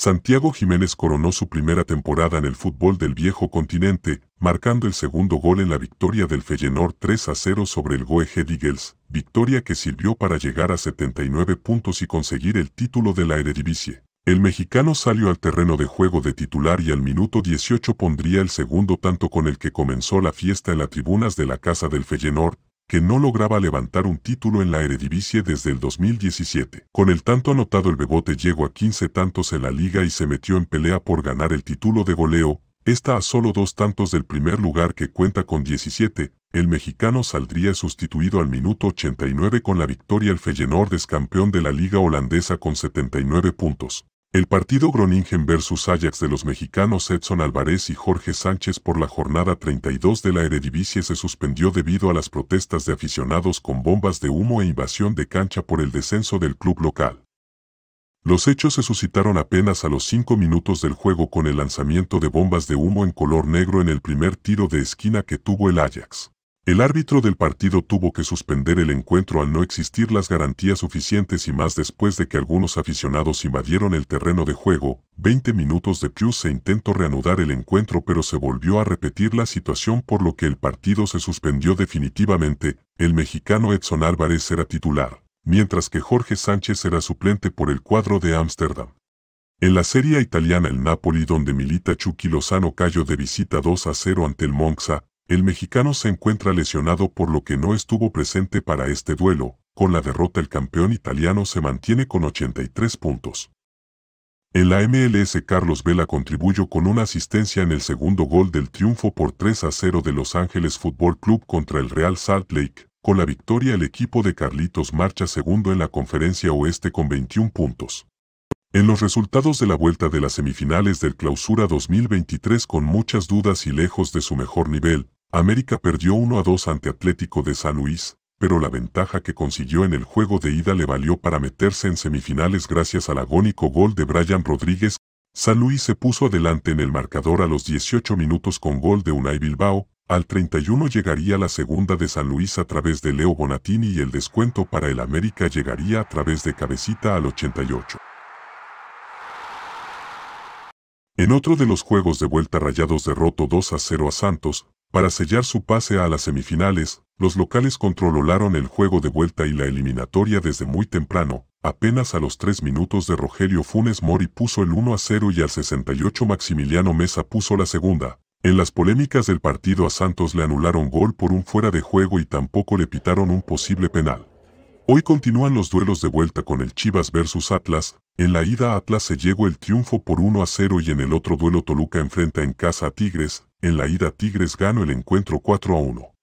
Santiago Jiménez coronó su primera temporada en el fútbol del viejo continente, marcando el segundo gol en la victoria del Feyenoord 3 a 0 sobre el Goehe-Deagles, victoria que sirvió para llegar a 79 puntos y conseguir el título de la Eredivisie. El mexicano salió al terreno de juego de titular y al minuto 18 pondría el segundo tanto con el que comenzó la fiesta en las tribunas de la casa del Feyenoord, que no lograba levantar un título en la Eredivisie desde el 2017. Con el tanto anotado el Bebote llegó a 15 tantos en la liga y se metió en pelea por ganar el título de goleo, está a solo dos tantos del primer lugar que cuenta con 17, el mexicano saldría sustituido al minuto 89 con la victoria el Feyenoord es campeón de la liga holandesa con 79 puntos. El partido Groningen versus Ajax de los mexicanos Edson Álvarez y Jorge Sánchez por la jornada 32 de la Eredivisie se suspendió debido a las protestas de aficionados con bombas de humo e invasión de cancha por el descenso del club local. Los hechos se suscitaron apenas a los cinco minutos del juego con el lanzamiento de bombas de humo en color negro en el primer tiro de esquina que tuvo el Ajax. El árbitro del partido tuvo que suspender el encuentro al no existir las garantías suficientes y más después de que algunos aficionados invadieron el terreno de juego, 20 minutos de Plus se intentó reanudar el encuentro pero se volvió a repetir la situación por lo que el partido se suspendió definitivamente, el mexicano Edson Álvarez era titular, mientras que Jorge Sánchez era suplente por el cuadro de Ámsterdam. En la Serie italiana el Napoli donde milita Chucky Lozano cayó de visita 2 a 0 ante el Monza, el mexicano se encuentra lesionado por lo que no estuvo presente para este duelo, con la derrota el campeón italiano se mantiene con 83 puntos. En la MLS Carlos Vela contribuyó con una asistencia en el segundo gol del triunfo por 3 a 0 de Los Ángeles Fútbol Club contra el Real Salt Lake. Con la victoria el equipo de Carlitos marcha segundo en la conferencia oeste con 21 puntos. En los resultados de la vuelta de las semifinales del Clausura 2023 con muchas dudas y lejos de su mejor nivel, América perdió 1 a 2 ante Atlético de San Luis, pero la ventaja que consiguió en el juego de ida le valió para meterse en semifinales gracias al agónico gol de Brian Rodríguez. San Luis se puso adelante en el marcador a los 18 minutos con gol de Unai Bilbao, al 31 llegaría la segunda de San Luis a través de Leo Bonatini y el descuento para el América llegaría a través de Cabecita al 88. En otro de los juegos de vuelta Rayados derrotó 2 a 0 a Santos, para sellar su pase a las semifinales, los locales controlaron el juego de vuelta y la eliminatoria desde muy temprano. Apenas a los 3 minutos de Rogelio Funes Mori puso el 1 a 0 y al 68 Maximiliano Mesa puso la segunda. En las polémicas del partido a Santos le anularon gol por un fuera de juego y tampoco le pitaron un posible penal. Hoy continúan los duelos de vuelta con el Chivas versus Atlas. En la ida Atlas se llegó el triunfo por 1 a 0 y en el otro duelo Toluca enfrenta en casa a Tigres. En la ida Tigres ganó el encuentro 4 a 1.